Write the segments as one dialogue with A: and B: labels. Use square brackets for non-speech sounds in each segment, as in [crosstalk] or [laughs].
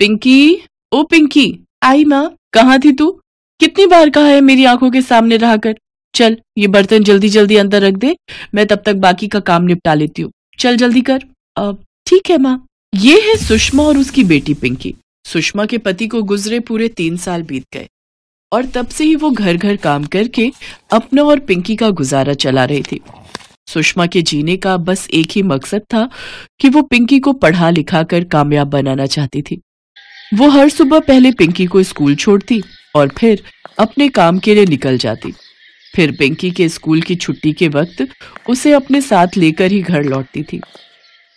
A: पिंकी ओ पिंकी आई माँ कहा थी तू कितनी बार कहा है मेरी आंखों के सामने रहा कर चल ये बर्तन जल्दी जल्दी अंदर रख दे मैं तब तक बाकी का काम निपटा लेती हूँ चल जल्दी कर ठीक है माँ ये है सुषमा और उसकी बेटी पिंकी सुषमा के पति को गुजरे पूरे तीन साल बीत गए और तब से ही वो घर घर काम करके अपना और पिंकी का गुजारा चला रही थी सुषमा के जीने का बस एक ही मकसद था कि वो पिंकी को पढ़ा लिखा कर कामयाब बनाना चाहती थी वो हर सुबह पहले पिंकी को स्कूल छोड़ती और फिर अपने काम के लिए निकल जाती फिर पिंकी के स्कूल की छुट्टी के वक्त उसे अपने साथ लेकर ही घर लौटती थी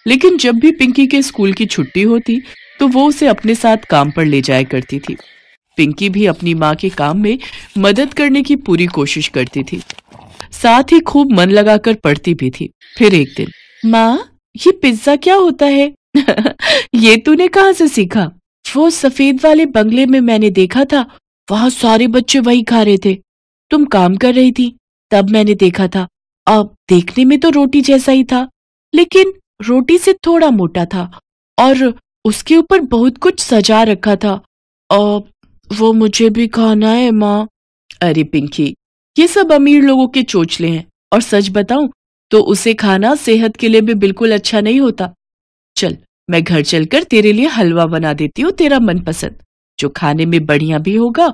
A: लेकिन जब भी पिंकी के स्कूल की छुट्टी होती तो वो उसे अपने साथ काम पर ले जाया करती थी पिंकी भी अपनी माँ के काम में मदद करने की पूरी कोशिश करती थी साथ ही खूब मन लगाकर पढ़ती भी थी फिर एक दिन माँ ये पिज्जा क्या होता है [laughs] ये तूने कहाँ से सीखा वो सफेद वाले बंगले में मैंने देखा था वहां सारे बच्चे वही खा रहे थे तुम काम कर रही थी तब मैंने देखा था अब देखने में तो रोटी जैसा ही था लेकिन रोटी से थोड़ा मोटा था और उसके ऊपर बहुत कुछ सजा रखा था और वो मुझे भी खाना है माँ अरे पिंकी ये सब अमीर लोगों के चोचले हैं और सच बताऊं तो उसे खाना सेहत के लिए भी बिल्कुल अच्छा नहीं होता चल मैं घर चलकर तेरे लिए हलवा बना देती हूँ तेरा मनपसंद जो खाने में बढ़िया भी होगा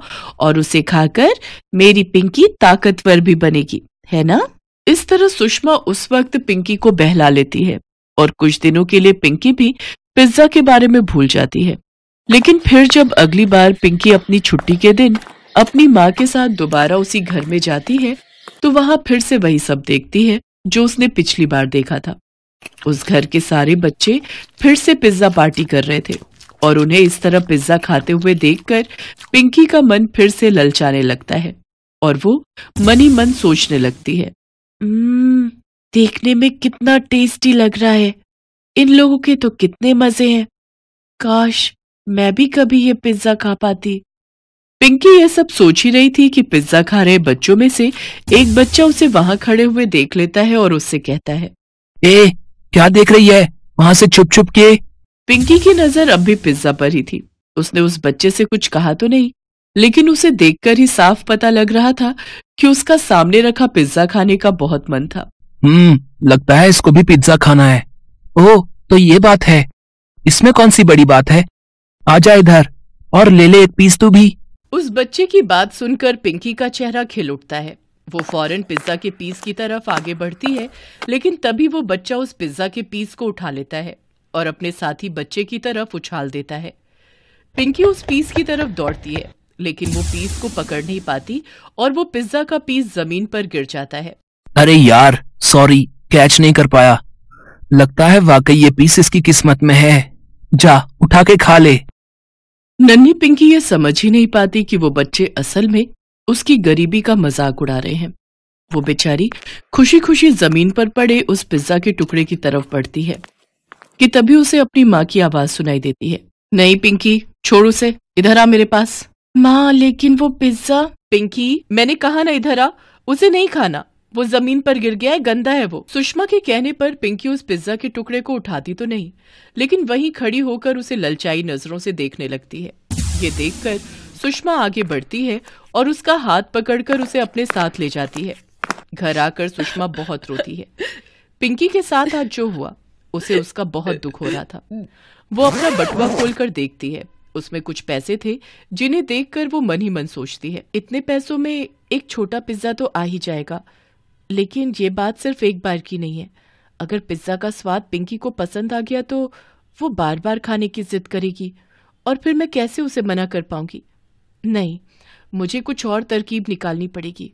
A: और उसे खाकर मेरी पिंकी ताकतवर भी बनेगी है ना इस तरह सुषमा उस वक्त पिंकी को बहला लेती है और कुछ दिनों के लिए पिंकी भी पिज्जा के बारे में भूल जाती है लेकिन फिर जब अगली बार पिंकी अपनी छुट्टी के दिन अपनी माँ के साथ दोबारा उसी घर में जाती है तो वहाँ फिर से वही सब देखती है जो उसने पिछली बार देखा था उस घर के सारे बच्चे फिर से पिज्जा पार्टी कर रहे थे और उन्हें इस तरह पिज्जा खाते हुए देखकर पिंकी का मन फिर से ललचाने लगता है और वो मनी मन सोचने लगती है हम्म, देखने में कितना टेस्टी लग रहा है इन लोगों के तो कितने मजे हैं काश मैं भी कभी ये पिज्जा खा पाती पिंकी यह सब सोच ही रही थी कि पिज्जा खा रहे बच्चों में से एक बच्चा उसे वहां खड़े हुए देख लेता है और उससे कहता है ए क्या देख रही है वहाँ से छुप छुप के पिंकी की नजर अब भी पिज्जा पर ही थी उसने उस बच्चे से कुछ कहा तो नहीं लेकिन उसे देखकर ही साफ पता लग रहा था कि उसका सामने रखा पिज्जा खाने का बहुत मन था
B: हम्म लगता है इसको भी पिज्जा खाना है ओह तो ये बात है इसमें कौन सी बड़ी बात है आ जा इधर और ले ले एक पीस तू भी
A: उस बच्चे की बात सुनकर पिंकी का चेहरा खिल उठता है वो फौरन पिज्जा के पीस की तरफ आगे बढ़ती है लेकिन तभी वो बच्चा उस पिज्जा के पीस को उठा लेता है और अपने साथी बच्चे की तरफ उछाल देता है पिंकी उस पीस की तरफ दौड़ती है लेकिन वो पीस को पकड़ नहीं पाती और वो पिज्जा का पीस जमीन पर गिर जाता है
B: अरे यार सॉरी कैच नहीं कर पाया लगता है वाकई ये पीस इसकी किस्मत में है जा उठा के खा ले नन्ही
A: पिंकी ये समझ ही नहीं पाती कि वो बच्चे असल में उसकी गरीबी का मजाक उड़ा रहे हैं वो बेचारी खुशी खुशी जमीन पर पड़े उस पिज्जा के टुकड़े की तरफ बढ़ती है कि तभी उसे अपनी माँ की आवाज सुनाई देती है नहीं पिंकी छोड़ उसे इधर आ मेरे पास माँ लेकिन वो पिज्जा पिंकी मैंने कहा ना इधर आ उसे नहीं खाना वो जमीन पर गिर गया है गंदा है वो सुषमा के कहने पर पिंकी उस पिज्जा के टुकड़े को उठाती तो नहीं लेकिन वहीं खड़ी होकर उसे ललचाई नजरों से देखने लगती है ये देखकर सुषमा आगे बढ़ती है और उसका हाथ पकड़कर उसे अपने साथ ले जाती है घर आकर सुषमा बहुत रोती है पिंकी के साथ आज जो हुआ उसे उसका बहुत दुख हो रहा था वो अपना बटुआ खोलकर देखती है उसमें कुछ पैसे थे जिन्हें देखकर वो मन ही मन सोचती है इतने पैसों में एक छोटा पिज्जा तो आ ही जाएगा लेकिन ये बात सिर्फ एक बार की नहीं है अगर पिज्जा का स्वाद पिंकी को पसंद आ गया तो वो बार बार खाने की जिद करेगी और फिर मैं कैसे उसे मना कर पाऊंगी नहीं मुझे कुछ और तरकीब निकालनी पड़ेगी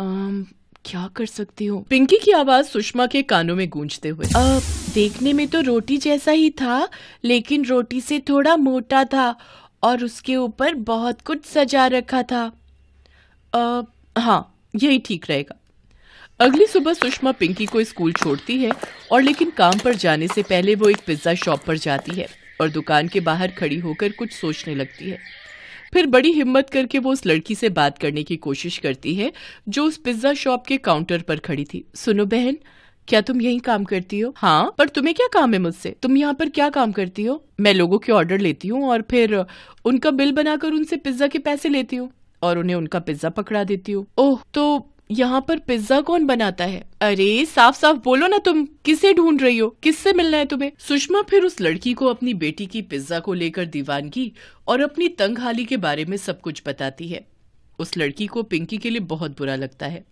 A: आम, क्या कर सकती हूँ पिंकी की आवाज सुषमा के कानों में गूंजते हुए आ, देखने में तो रोटी जैसा ही था लेकिन रोटी से थोड़ा मोटा था और उसके ऊपर बहुत कुछ सजा रखा था आ, हाँ यही ठीक रहेगा अगली सुबह सुषमा पिंकी को स्कूल छोड़ती है और लेकिन काम पर जाने से पहले वो एक पिज्ज़ा शॉप पर जाती है और दुकान के बाहर खड़ी होकर कुछ सोचने लगती है फिर बड़ी हिम्मत करके वो उस लड़की से बात करने की कोशिश करती है जो उस पिज्जा शॉप के काउंटर पर खड़ी थी सुनो बहन क्या तुम यही काम करती हो हाँ पर तुम्हें क्या काम है मुझसे तुम यहाँ पर क्या काम करती हो मैं लोगों के ऑर्डर लेती हूँ और फिर उनका बिल बनाकर उनसे पिज्जा के पैसे लेती हूँ और उन्हें उनका पिज्जा पकड़ा देती हूँ ओह तो यहाँ पर पिज्जा कौन बनाता है अरे साफ साफ बोलो ना तुम किसे ढूंढ रही हो किससे मिलना है तुम्हें सुषमा फिर उस लड़की को अपनी बेटी की पिज्जा को लेकर दीवानगी और अपनी तंग हाली के बारे में सब कुछ बताती है उस लड़की को पिंकी के लिए बहुत बुरा लगता है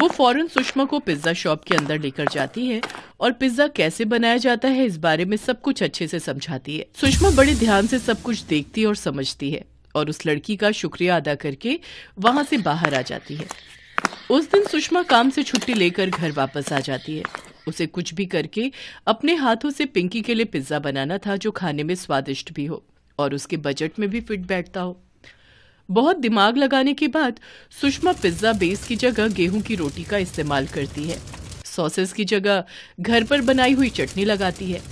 A: वो फौरन सुषमा को पिज्जा शॉप के अंदर लेकर जाती है और पिज्जा कैसे बनाया जाता है इस बारे में सब कुछ अच्छे से समझाती है सुषमा बड़े ध्यान से सब कुछ देखती और समझती है और उस लड़की का शुक्रिया अदा करके वहां से बाहर आ जाती है उस दिन सुषमा काम से छुट्टी लेकर घर वापस आ जाती है उसे कुछ भी करके अपने हाथों से पिंकी के लिए पिज्जा बनाना था जो खाने में स्वादिष्ट भी हो और उसके बजट में भी फिट बैठता हो बहुत दिमाग लगाने के बाद सुषमा पिज्जा बेस की जगह गेहूं की रोटी का इस्तेमाल करती है सॉसेस की जगह घर पर बनाई हुई चटनी लगाती है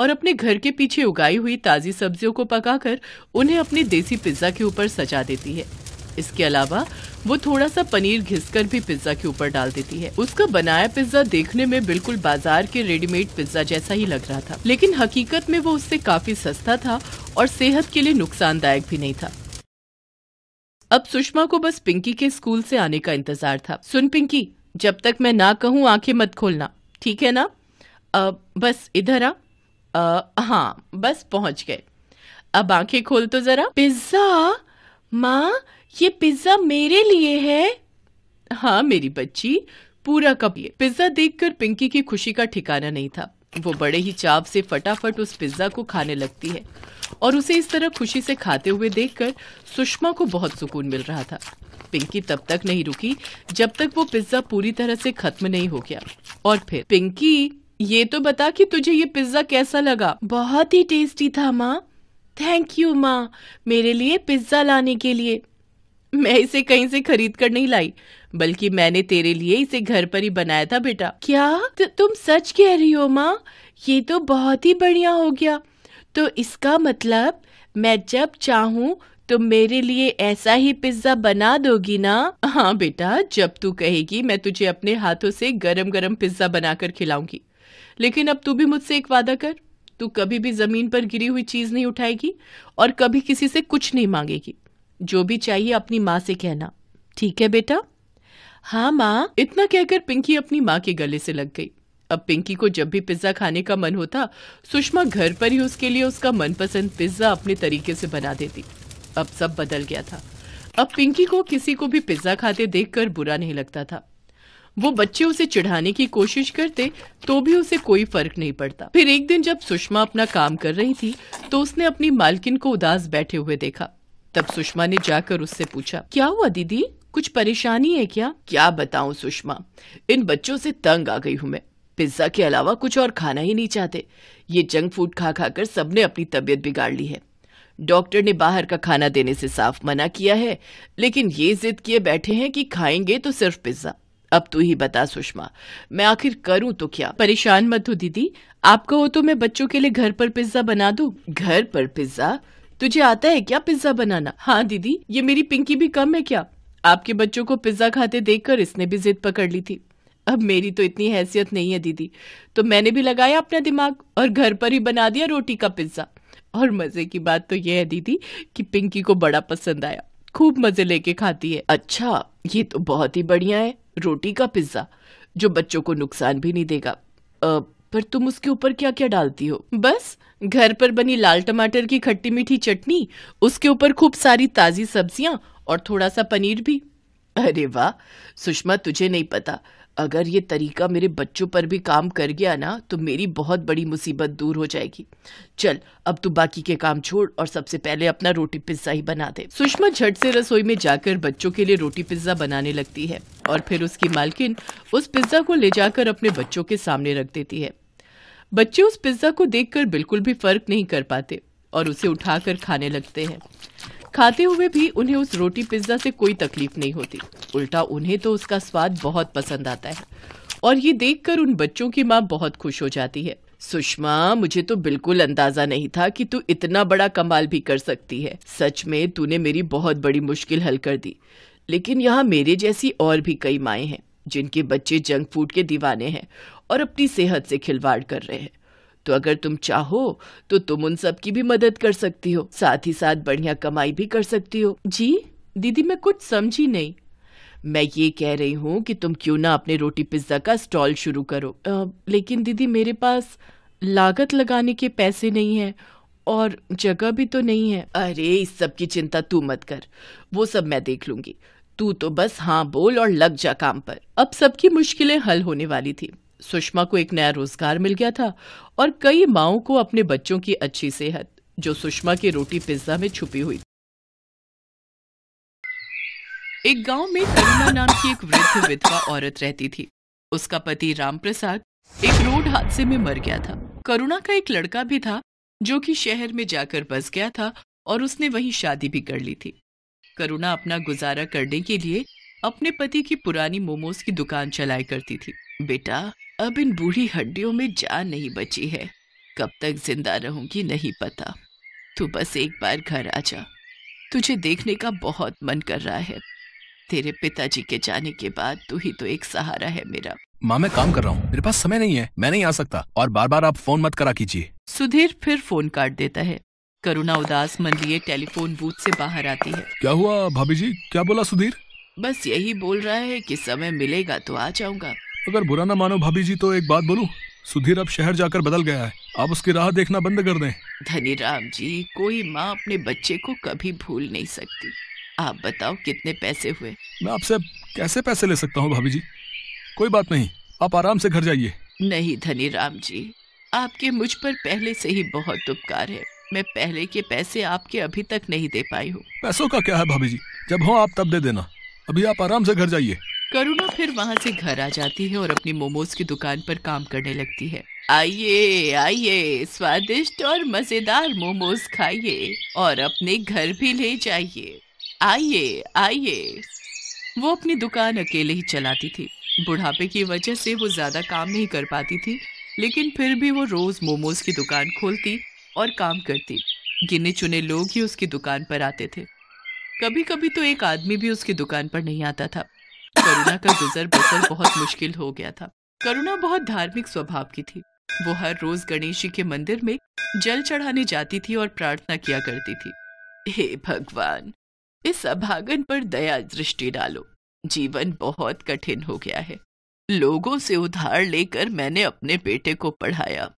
A: और अपने घर के पीछे उगाई हुई ताज़ी सब्जियों को पकाकर उन्हें अपने देसी पिज्जा के ऊपर सजा देती है इसके अलावा वो थोड़ा सा पनीर घिसकर भी पिज्जा के ऊपर डाल देती है उसका बनाया पिज्जा देखने में बिल्कुल बाजार के रेडीमेड पिज्जा जैसा ही लग रहा था लेकिन हकीकत में वो उससे काफी सस्ता था और सेहत के लिए नुकसानदायक भी नहीं था अब सुषमा को बस पिंकी के स्कूल से आने का इंतजार था सुन पिंकी जब तक मैं ना कहूँ आंखें मत खोलना ठीक है ना आ, बस इधर आ, आ हाँ बस पहुंच गए अब आंखें खोल तो जरा पिज्जा माँ ये पिज्जा मेरे लिए है हाँ मेरी बच्ची पूरा कप ये पिज्जा देखकर पिंकी की खुशी का ठिकाना नहीं था वो बड़े ही चाव से फटाफट उस पिज्जा को खाने लगती है और उसे इस तरह खुशी से खाते हुए देखकर सुषमा को बहुत सुकून मिल रहा था पिंकी तब तक नहीं रुकी जब तक वो पिज्जा पूरी तरह से खत्म नहीं हो गया और फिर पिंकी ये तो बता कि तुझे ये पिज्जा कैसा लगा बहुत ही टेस्टी था माँ थैंक यू माँ मेरे लिए पिज्जा लाने के लिए मैं इसे कहीं से खरीद कर नहीं लाई बल्कि मैंने तेरे लिए इसे घर पर ही बनाया था बेटा क्या त- तो तुम सच कह रही हो माँ ये तो बहुत ही बढ़िया हो गया तो इसका मतलब मैं जब चाहूँ तुम तो मेरे लिए ऐसा ही पिज्जा बना दोगी ना हाँ बेटा जब तू कहेगी मैं तुझे अपने हाथों से गरम गरम पिज्जा बनाकर खिलाऊंगी लेकिन अब तू भी मुझसे एक वादा कर तू कभी भी जमीन पर गिरी हुई चीज नहीं उठाएगी और कभी किसी से कुछ नहीं मांगेगी जो भी चाहिए अपनी माँ से कहना ठीक है बेटा हाँ माँ इतना कहकर पिंकी अपनी माँ के गले से लग गई अब पिंकी को जब भी पिज्जा खाने का मन होता सुषमा घर पर ही उसके लिए उसका मनपसंद पिज्जा अपने तरीके से बना देती अब सब बदल गया था अब पिंकी को किसी को भी पिज्जा खाते देखकर बुरा नहीं लगता था वो बच्चे उसे चिढ़ाने की कोशिश करते तो भी उसे कोई फर्क नहीं पड़ता फिर एक दिन जब सुषमा अपना काम कर रही थी तो उसने अपनी मालकिन को उदास बैठे हुए देखा तब सुषमा ने जाकर उससे पूछा क्या हुआ दीदी कुछ परेशानी है क्या क्या बताऊं सुषमा इन बच्चों से तंग आ गई हूं मैं पिज्जा के अलावा कुछ और खाना ही नहीं चाहते ये जंक फूड खा खाकर सबने अपनी तबीयत बिगाड़ ली है डॉक्टर ने बाहर का खाना देने से साफ मना किया है लेकिन ये जिद किए बैठे हैं कि खाएंगे तो सिर्फ पिज्जा अब तू ही बता सुषमा मैं आखिर करूं तो क्या परेशान मत हो दीदी आप कहो तो मैं बच्चों के लिए घर पर पिज्जा बना दू घर पर पिज्जा तुझे आता है क्या पिज्जा बनाना हाँ दीदी ये मेरी पिंकी भी कम है क्या आपके बच्चों को पिज्जा खाते देखकर इसने भी जिद पकड़ ली थी अब मेरी तो इतनी हैसियत नहीं है दीदी तो मैंने भी लगाया अपना दिमाग और घर पर ही बना दिया रोटी का पिज्जा और मजे की बात तो यह है दीदी कि पिंकी को बड़ा पसंद आया खूब मजे लेके खाती है अच्छा ये तो बहुत ही बढ़िया है रोटी का पिज्जा जो बच्चों को नुकसान भी नहीं देगा आ, पर तुम उसके ऊपर क्या क्या डालती हो बस घर पर बनी लाल टमाटर की खट्टी मीठी चटनी उसके ऊपर खूब सारी ताजी सब्जियां और थोड़ा सा पनीर भी अरे वाह सुषमा तुझे नहीं पता अगर ये तरीका मेरे बच्चों पर भी काम कर गया ना तो मेरी बहुत बड़ी मुसीबत दूर हो जाएगी चल अब तू बाकी के काम छोड़ और सबसे पहले अपना रोटी पिज्जा ही बना दे सुषमा झट से रसोई में जाकर बच्चों के लिए रोटी पिज्जा बनाने लगती है और फिर उसकी मालकिन उस पिज्जा को ले जाकर अपने बच्चों के सामने रख देती है बच्चे उस पिज्जा को देखकर बिल्कुल भी फर्क नहीं कर पाते और उसे उठाकर खाने लगते हैं खाते हुए भी उन्हें उस रोटी पिज्जा से कोई तकलीफ नहीं होती उल्टा उन्हें तो उसका स्वाद बहुत पसंद आता है और ये देखकर उन बच्चों की माँ बहुत खुश हो जाती है सुषमा मुझे तो बिल्कुल अंदाजा नहीं था कि तू इतना बड़ा कमाल भी कर सकती है सच में तूने मेरी बहुत बड़ी मुश्किल हल कर दी लेकिन यहाँ मेरे जैसी और भी कई माए हैं जिनके बच्चे जंक फूड के दीवाने हैं और अपनी सेहत से खिलवाड़ कर रहे हैं तो अगर तुम चाहो तो तुम उन सब की भी मदद कर सकती हो साथ ही साथ बढ़िया कमाई भी कर सकती हो जी दीदी मैं कुछ समझी नहीं मैं ये कह रही हूँ कि तुम क्यों ना अपने रोटी पिज्जा का स्टॉल शुरू करो आ, लेकिन दीदी मेरे पास लागत लगाने के पैसे नहीं है और जगह भी तो नहीं है अरे इस सब की चिंता तू मत कर वो सब मैं देख लूंगी तू तो बस हाँ बोल और लग जा काम पर अब सबकी मुश्किलें हल होने वाली थी सुषमा को एक नया रोजगार मिल गया था और कई माओ को अपने बच्चों की अच्छी सेहत जो सुषमा के रोटी पिज्जा में छुपी हुई एक गांव में करुणा नाम की एक वृद्ध विधवा औरत रहती थी उसका पति राम प्रसाद एक रोड हादसे में मर गया था करुणा का एक लड़का भी था जो कि शहर में जाकर बस गया था और उसने वही शादी भी कर ली थी करुणा अपना गुजारा करने के लिए अपने पति की पुरानी मोमोज की दुकान चलाई करती थी बेटा अब इन बूढ़ी हड्डियों में जान नहीं बची है कब तक जिंदा रहूंगी नहीं पता तू बस एक बार घर आ जा तुझे देखने का बहुत मन कर रहा है तेरे पिताजी के जाने के बाद तू ही तो एक सहारा है मेरा
B: माँ मैं काम कर रहा हूँ मेरे पास समय नहीं है मैं नहीं आ सकता और बार बार आप फोन मत करा कीजिए
A: सुधीर फिर फोन काट देता है करुणा उदास मन लिए टेलीफोन बूथ से बाहर आती है
B: क्या हुआ भाभी जी क्या बोला सुधीर बस यही बोल रहा है कि समय मिलेगा तो आ जाऊंगा अगर बुरा ना मानो भाभी जी तो एक बात बोलूं सुधीर अब शहर जाकर बदल गया है आप उसकी राह देखना बंद कर दें धनी राम जी कोई माँ अपने बच्चे को कभी
A: भूल नहीं सकती आप बताओ कितने पैसे हुए
B: मैं आपसे कैसे पैसे ले सकता हूँ भाभी जी कोई बात नहीं आप आराम से घर जाइए
A: नहीं धनी राम जी आपके मुझ पर पहले से ही बहुत उपकार है मैं पहले के पैसे आपके अभी तक नहीं दे पाई
B: हूँ पैसों का क्या है भाभी जी जब हो आप तब दे देना अभी आप आराम से घर जाइए
A: करुणा फिर वहाँ से घर आ जाती है और अपनी मोमोज की दुकान पर काम करने लगती है आइए आइए स्वादिष्ट और मजेदार मोमोज खाइए और अपने घर भी ले जाइए आइए आइए वो अपनी दुकान अकेले ही चलाती थी बुढ़ापे की वजह से वो ज्यादा काम नहीं कर पाती थी लेकिन फिर भी वो रोज मोमोज की दुकान खोलती और काम करती गिने चुने लोग ही उसकी दुकान पर आते थे कभी कभी तो एक आदमी भी उसकी दुकान पर नहीं आता था करुणा का गुजर बसर बहुत मुश्किल हो गया था करुणा बहुत धार्मिक स्वभाव की थी वो हर रोज गणेश जी के मंदिर में जल चढ़ाने जाती थी और प्रार्थना किया करती थी हे भगवान इस अभागन पर दया दृष्टि डालो जीवन बहुत कठिन हो गया है लोगों से उधार लेकर मैंने अपने बेटे को पढ़ाया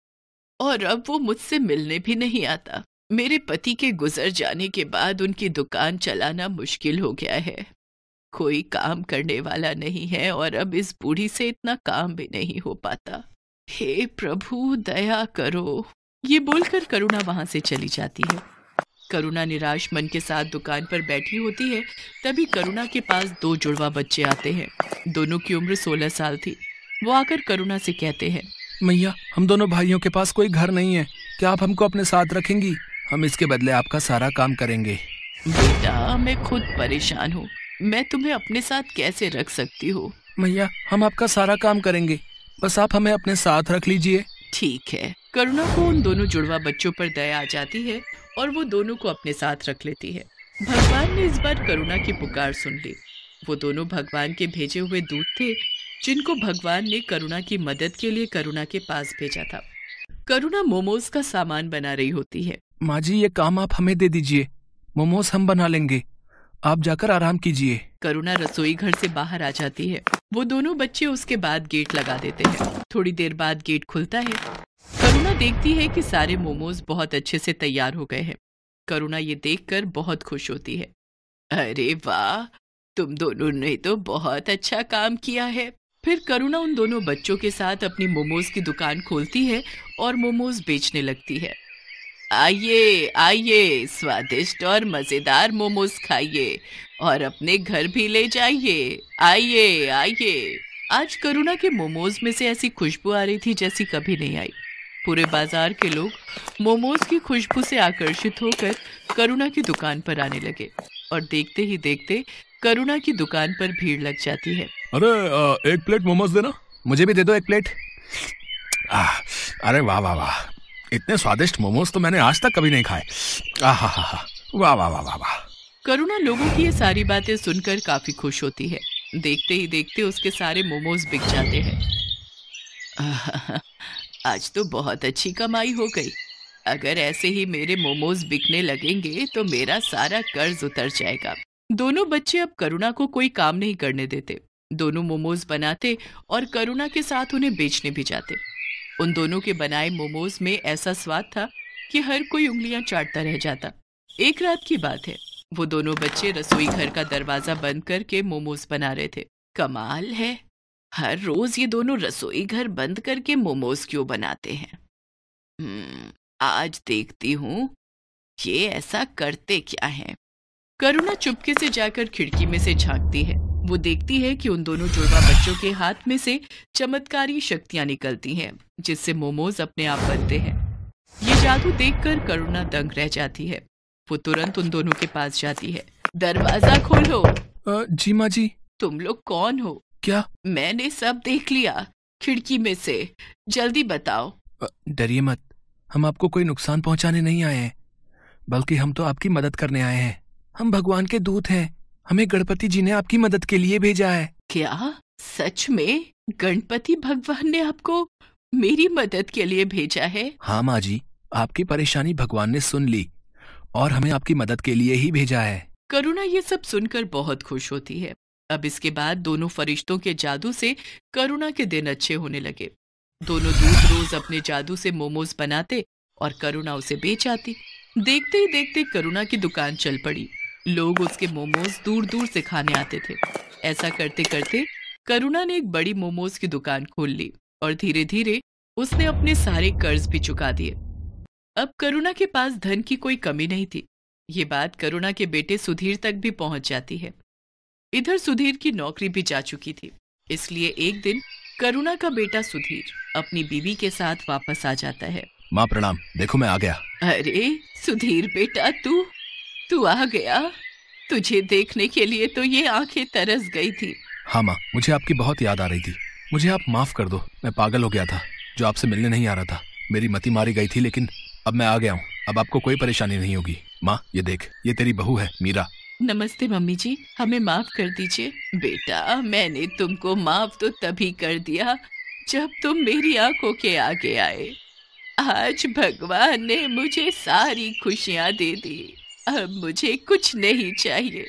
A: और अब वो मुझसे मिलने भी नहीं आता मेरे पति के गुजर जाने के बाद उनकी दुकान चलाना मुश्किल हो गया है कोई काम करने वाला नहीं है और अब इस बूढ़ी से इतना काम भी नहीं हो पाता हे प्रभु दया करो ये बोलकर करुणा वहां से चली जाती है करुणा निराश मन के साथ दुकान पर बैठी होती है तभी करुणा के पास दो जुड़वा बच्चे आते हैं दोनों की उम्र सोलह साल थी वो आकर करुणा से कहते हैं
B: मैया हम दोनों भाइयों के पास कोई घर नहीं है क्या आप हमको अपने साथ रखेंगी हम इसके बदले आपका सारा काम करेंगे
A: बेटा मैं खुद परेशान हूँ मैं तुम्हें अपने साथ कैसे रख सकती हूँ
B: मैया हम आपका सारा काम करेंगे बस आप हमें अपने साथ रख लीजिए ठीक है
A: करुणा को उन दोनों जुड़वा बच्चों पर दया आ जाती है और वो दोनों को अपने साथ रख लेती है भगवान ने इस बार करुणा की पुकार सुन ली वो दोनों भगवान के भेजे हुए दूत थे जिनको भगवान ने करुणा की मदद के लिए करुणा के पास भेजा था करुणा मोमोज का सामान बना रही होती है
B: माँ जी ये काम आप हमें दे दीजिए मोमोज हम बना लेंगे आप जाकर आराम कीजिए
A: करुणा रसोई घर से
B: बाहर आ जाती है
A: वो दोनों बच्चे उसके बाद गेट लगा देते हैं थोड़ी देर बाद गेट खुलता है करुणा देखती है कि सारे मोमोज बहुत अच्छे से तैयार हो गए हैं करुणा ये देखकर बहुत खुश होती है अरे वाह तुम दोनों ने तो बहुत अच्छा काम किया है फिर करुणा उन दोनों बच्चों के साथ अपनी मोमोज की दुकान खोलती है और मोमोज बेचने लगती है आइए आइए स्वादिष्ट और मजेदार मोमोज खाइए और अपने घर भी ले जाइए आइए आइए आज करुणा के मोमोज में से ऐसी खुशबू आ रही थी जैसी कभी नहीं आई पूरे बाजार के लोग मोमोज की खुशबू से आकर्षित होकर करुणा की दुकान पर आने लगे और देखते ही देखते करुणा की दुकान पर भीड़ लग जाती है
B: अरे एक प्लेट मोमोज देना मुझे भी दे दो एक प्लेट आ, अरे वाह वाह वाह इतने स्वादिष्ट मोमोज तो मैंने आज तक कभी नहीं खाए वाह वाह वाह वाह
A: करुणा लोगों की ये सारी बातें सुनकर काफी खुश होती है देखते ही देखते उसके सारे मोमोज बिक जाते हैं आज तो बहुत अच्छी कमाई हो गई अगर ऐसे ही मेरे मोमोज बिकने लगेंगे तो मेरा सारा कर्ज उतर जाएगा दोनों बच्चे अब करुणा को कोई काम नहीं करने देते दोनों मोमोज बनाते और करुणा के साथ उन्हें बेचने भी जाते उन दोनों के बनाए मोमोज में ऐसा स्वाद था कि हर कोई उंगलियां चाटता रह जाता एक रात की बात है वो दोनों बच्चे रसोई घर का दरवाजा बंद करके मोमोज बना रहे थे कमाल है हर रोज ये दोनों रसोई घर बंद करके मोमोज क्यों बनाते हैं हम्म, आज देखती हूँ ये ऐसा करते क्या हैं करुणा चुपके से जाकर खिड़की में से झांकती है वो देखती है कि उन दोनों जुड़वा बच्चों के हाथ में से चमत्कारी शक्तियां निकलती हैं जिससे मोमोज अपने आप बनते हैं ये जादू देखकर करुणा दंग रह जाती है वो तुरंत उन दोनों के पास जाती है दरवाजा खोलो जी माँ जी तुम लोग कौन हो क्या मैंने सब देख लिया खिड़की में से जल्दी बताओ
B: डरिए मत हम आपको कोई नुकसान पहुंचाने नहीं आए हैं बल्कि हम तो आपकी मदद करने आए हैं हम भगवान के दूत हैं हमें गणपति जी ने आपकी मदद के लिए भेजा है क्या सच में गणपति भगवान ने आपको
A: मेरी मदद के लिए भेजा है
B: हाँ माँ जी आपकी परेशानी भगवान ने सुन ली और हमें आपकी मदद के लिए ही भेजा है
A: करुणा ये सब सुनकर बहुत खुश होती है अब इसके बाद दोनों फरिश्तों के जादू से करुणा के दिन अच्छे होने लगे दोनों दूध रोज अपने जादू से मोमोज बनाते और करुणा उसे बेच आती देखते ही देखते करुणा की दुकान चल पड़ी लोग उसके मोमोज दूर दूर से खाने आते थे ऐसा करते करते करुणा ने एक बड़ी मोमोज की दुकान खोल ली और धीरे धीरे उसने अपने सारे कर्ज भी चुका दिए अब करुणा के पास धन की कोई कमी नहीं थी ये बात करुणा के बेटे सुधीर तक भी पहुंच जाती है इधर सुधीर की नौकरी भी जा चुकी थी इसलिए एक दिन करुणा का बेटा सुधीर अपनी बीवी के साथ वापस आ जाता है
B: माँ प्रणाम देखो मैं आ गया
A: अरे सुधीर बेटा तू तू आ गया तुझे देखने के लिए तो ये आंखें तरस गई थी
B: हाँ माँ मुझे आपकी बहुत याद आ रही थी मुझे आप माफ कर दो मैं पागल हो गया था जो आपसे मिलने नहीं आ रहा था मेरी मती मारी गई थी लेकिन अब मैं आ गया हूँ अब आपको कोई परेशानी नहीं होगी माँ ये देख ये तेरी बहू है मीरा
A: नमस्ते मम्मी जी हमें माफ कर दीजिए बेटा मैंने तुमको माफ तो तभी कर दिया जब तुम मेरी आंखों के आगे आए आज भगवान ने मुझे सारी खुशियाँ दे दी अब मुझे कुछ नहीं चाहिए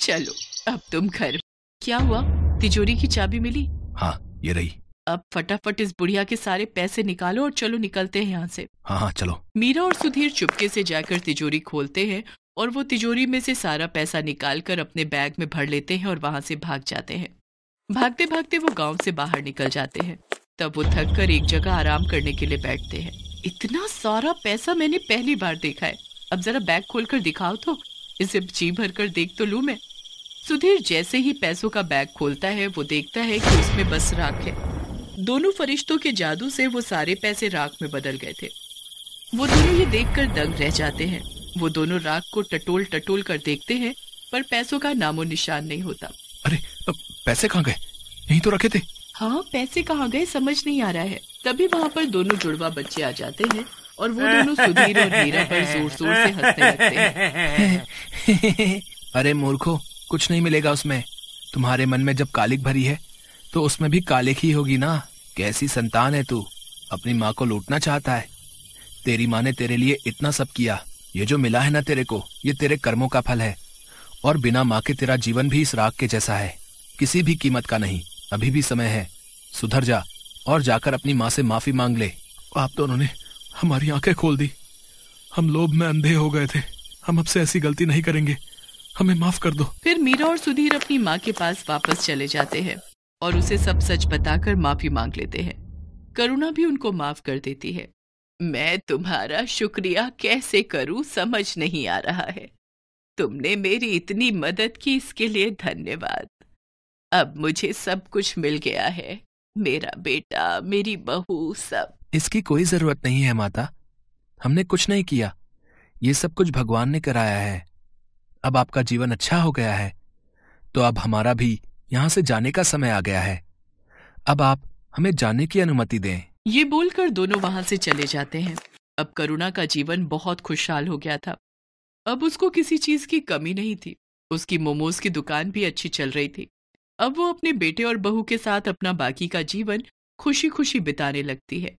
A: चलो अब तुम घर क्या हुआ तिजोरी की चाबी मिली
B: हाँ ये रही
A: अब फटाफट इस बुढ़िया के सारे पैसे निकालो और चलो निकलते हैं यहाँ से हाँ हाँ चलो मीरा और सुधीर चुपके से जाकर तिजोरी खोलते हैं और वो तिजोरी में से सारा पैसा निकाल कर अपने बैग में भर लेते हैं और वहाँ से भाग जाते हैं भागते भागते वो गांव से बाहर निकल जाते हैं तब वो थक कर एक जगह आराम करने के लिए बैठते हैं इतना सारा पैसा मैंने पहली बार देखा है अब जरा बैग खोलकर दिखाओ तो इसे जी भर कर देख तो लू मैं सुधीर जैसे ही पैसों का बैग खोलता है वो देखता है कि उसमें बस राख है दोनों फरिश्तों के जादू से वो सारे पैसे राख में बदल गए थे वो दोनों ये देखकर दंग रह जाते हैं वो दोनों राख को टटोल टटोल कर देखते हैं पर पैसों का नामो निशान नहीं होता अरे
B: पैसे कहाँ गए यही तो रखे थे
A: हाँ पैसे कहाँ गए समझ नहीं आ रहा है तभी वहाँ पर दोनों जुड़वा बच्चे आ जाते हैं और वो दोनों सुधीर और मीरा पर जोर जोर से हंसने लगते हैं
B: अरे मूर्खो कुछ नहीं मिलेगा उसमें तुम्हारे मन में जब कालिक भरी है तो उसमें भी कालिक ही होगी ना कैसी संतान है तू अपनी माँ को लूटना चाहता है तेरी माँ ने तेरे लिए इतना सब किया ये जो मिला है ना तेरे को ये तेरे कर्मों का फल है और बिना माँ के तेरा जीवन भी इस राग के जैसा है किसी भी कीमत का नहीं अभी भी समय है सुधर जा और जाकर अपनी माँ से माफी मांग ले आप दोनों ने हमारी आंखें खोल दी हम लोभ में अंधे हो गए थे हम अब से ऐसी गलती नहीं करेंगे हमें माफ कर दो
A: फिर मीरा और सुधीर अपनी माँ के पास वापस चले जाते हैं और उसे सब सच बताकर माफी मांग लेते हैं करुणा भी उनको माफ कर देती है मैं तुम्हारा शुक्रिया कैसे करूं समझ नहीं आ रहा है तुमने मेरी इतनी मदद की इसके लिए धन्यवाद अब मुझे सब कुछ मिल गया है मेरा बेटा मेरी बहू सब
B: इसकी कोई जरूरत नहीं है माता हमने कुछ नहीं किया ये सब कुछ भगवान ने कराया है अब आपका जीवन अच्छा हो गया है तो अब हमारा भी यहाँ से जाने का समय आ गया है अब आप हमें जाने की अनुमति दें
A: ये बोलकर दोनों वहां से चले जाते हैं अब करुणा का जीवन बहुत खुशहाल हो गया था अब उसको किसी चीज की कमी नहीं थी उसकी मोमोज की दुकान भी अच्छी चल रही थी अब वो अपने बेटे और बहू के साथ अपना बाकी का जीवन खुशी खुशी बिताने लगती है